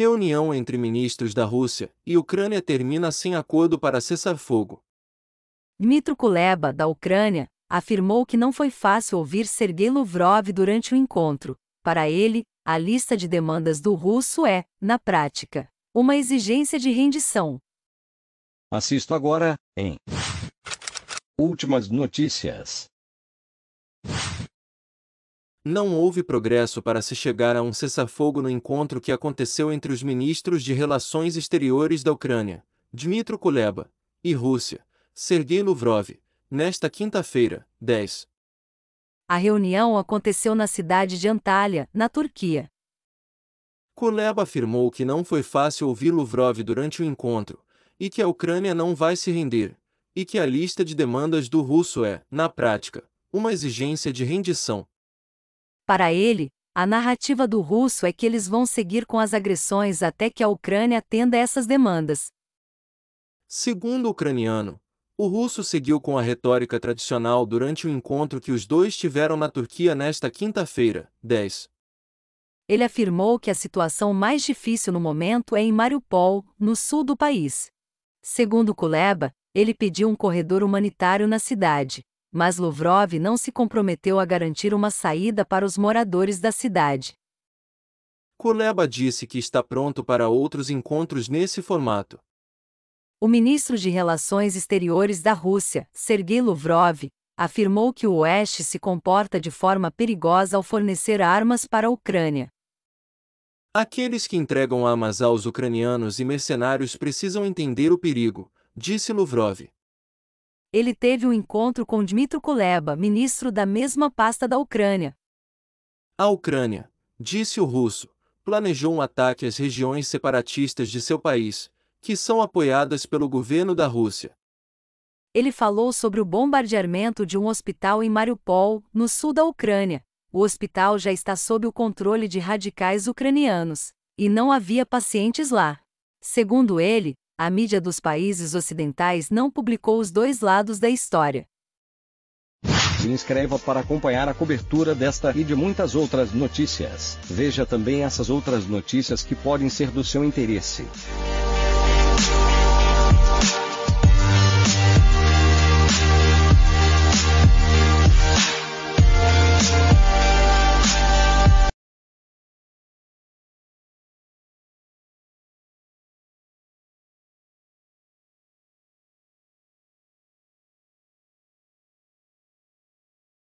Reunião entre ministros da Rússia e Ucrânia termina sem acordo para cessar fogo. Dmitry Kuleba, da Ucrânia, afirmou que não foi fácil ouvir Sergei Lavrov durante o encontro. Para ele, a lista de demandas do russo é, na prática, uma exigência de rendição. Assisto agora, em Últimas notícias não houve progresso para se chegar a um cessar-fogo no encontro que aconteceu entre os ministros de Relações Exteriores da Ucrânia, Dmitry Kuleba, e Rússia, Sergei Lavrov, nesta quinta-feira, 10. A reunião aconteceu na cidade de Antalya, na Turquia. Kuleba afirmou que não foi fácil ouvir Lavrov durante o encontro, e que a Ucrânia não vai se render, e que a lista de demandas do russo é, na prática, uma exigência de rendição. Para ele, a narrativa do russo é que eles vão seguir com as agressões até que a Ucrânia atenda essas demandas. Segundo o ucraniano, o russo seguiu com a retórica tradicional durante o encontro que os dois tiveram na Turquia nesta quinta-feira, 10. Ele afirmou que a situação mais difícil no momento é em Mariupol, no sul do país. Segundo Kuleba, ele pediu um corredor humanitário na cidade mas Luvrov não se comprometeu a garantir uma saída para os moradores da cidade. Kuleba disse que está pronto para outros encontros nesse formato. O ministro de Relações Exteriores da Rússia, Sergei Luvrov, afirmou que o Oeste se comporta de forma perigosa ao fornecer armas para a Ucrânia. Aqueles que entregam armas aos ucranianos e mercenários precisam entender o perigo, disse Luvrov ele teve um encontro com Dmitro Kuleba, ministro da mesma pasta da Ucrânia. A Ucrânia, disse o russo, planejou um ataque às regiões separatistas de seu país, que são apoiadas pelo governo da Rússia. Ele falou sobre o bombardeamento de um hospital em Mariupol, no sul da Ucrânia. O hospital já está sob o controle de radicais ucranianos, e não havia pacientes lá. Segundo ele, a mídia dos países ocidentais não publicou os dois lados da história. Se inscreva para acompanhar a cobertura desta e de muitas outras notícias. Veja também essas outras notícias que podem ser do seu interesse.